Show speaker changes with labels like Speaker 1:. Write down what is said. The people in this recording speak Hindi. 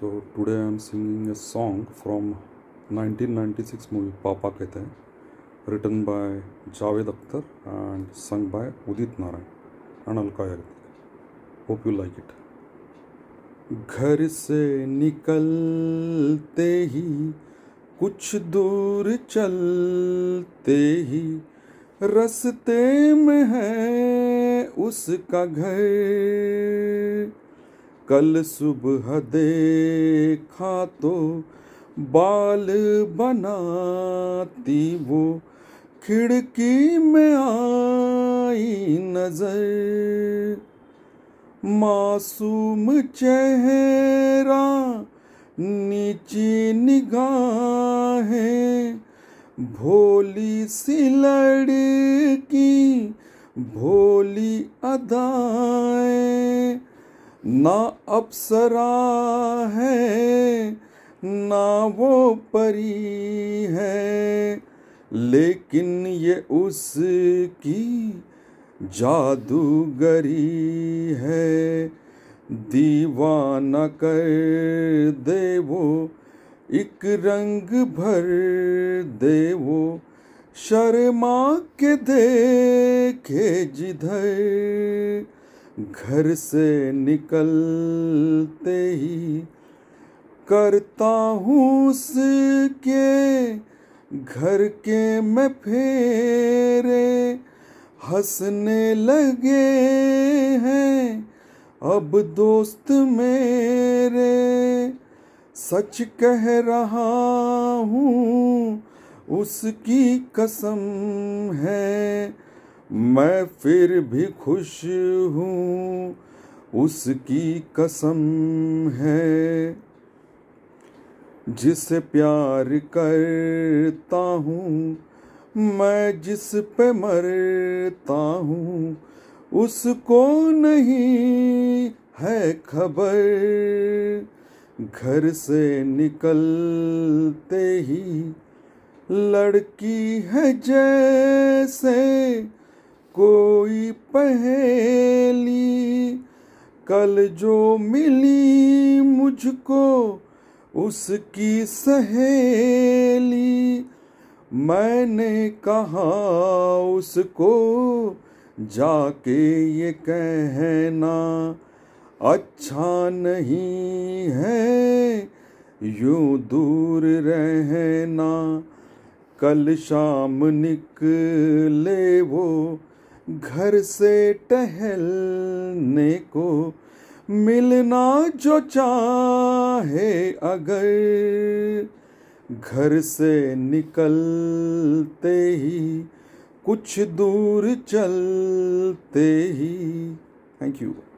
Speaker 1: so today I am singing a song from 1996 movie Papa Kehte Hain written by Javed Akhtar and sung by Udit Narayan and Alka Yagnik hope you like it घर से निकलते ही कुछ दूर चलते ही रस्ते में है उसका घर कल सुबह देखा तो बाल बनाती वो खिड़की में आई नजर मासूम चेहरा नीची निगाहें भोली सी लड़की भोली अदाएं ना अप्सरा है ना वो परी है लेकिन ये उसकी जादूगरी है दीवाना कर दे वो एक रंग भर दे वो शर्मा के देखे जिधर घर से निकलते ही करता हूँ उसके घर के मैं फेरे हंसने लगे हैं अब दोस्त मेरे सच कह रहा हूँ उसकी कसम है मैं फिर भी खुश हूँ उसकी कसम है जिसे प्यार करता हूँ मैं जिस पे मरता हूँ उसको नहीं है खबर घर से निकलते ही लड़की है जैसे कोई पहेली कल जो मिली मुझको उसकी सहेली मैंने कहा उसको जाके ये कहना अच्छा नहीं है यूं दूर रहना कल शाम निकले वो घर से टहलने को मिलना जो चाहे अगर घर से निकलते ही कुछ दूर चलते ही थैंक यू